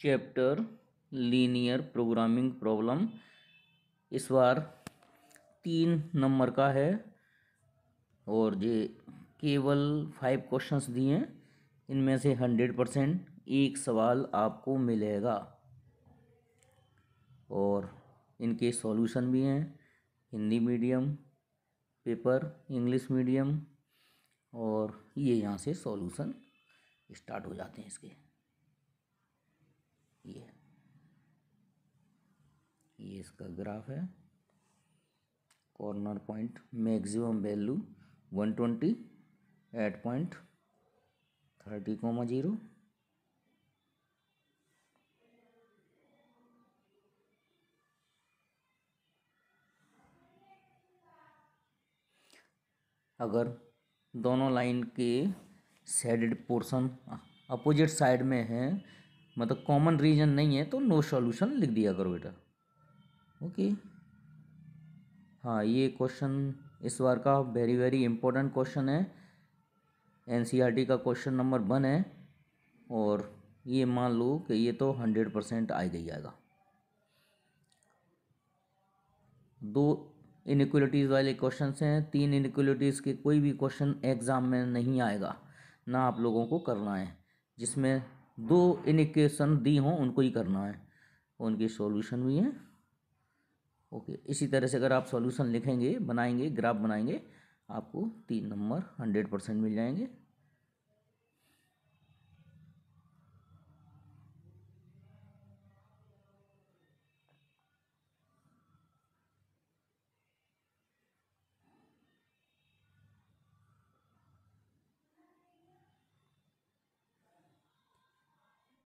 Chapter linear programming problem इस बार तीन number का है और ये केवल फाइव क्वेश्चंस दिए हैं इनमें से हंड्रेड परसेंट एक सवाल आपको मिलेगा और इनके सॉल्यूशन भी हैं Hindi medium paper English medium और ये यहाँ से सॉल्यूशन स्टार्ट हो जाते हैं इसके ये ये इसका ग्राफ है corner point maximum value one twenty eight point thirty comma zero अगर दोनों लाइन के सेडेड पोर्शन अपोजिट साइड में है मतलब कॉमन रीजन नहीं है तो नो सॉल्यूशन लिख दिया करो बेटा ओके हाँ ये क्वेश्चन इस बार का वेरी वेरी इंपॉर्टेंट क्वेश्चन है एनसीईआरटी e का क्वेश्चन नंबर वन है और ये मान लो कि ये तो हंड्रेड परसेंट आ गई आएगा दो इनक्वलिटीज़ वाले क्वेश्चन हैं तीन इनक्वलिटीज़ के कोई भी क्वेश्चन एग्ज़ाम में नहीं आएगा ना आप लोगों को करना है जिसमें दो हम्म। इनिकेशन दी हों उनको ही करना है उनके सॉल्यूशन भी हैं ओके इसी तरह से अगर आप सॉल्यूशन लिखेंगे बनाएंगे ग्राफ बनाएंगे आपको तीन नंबर हंड्रेड परसेंट मिल जाएंगे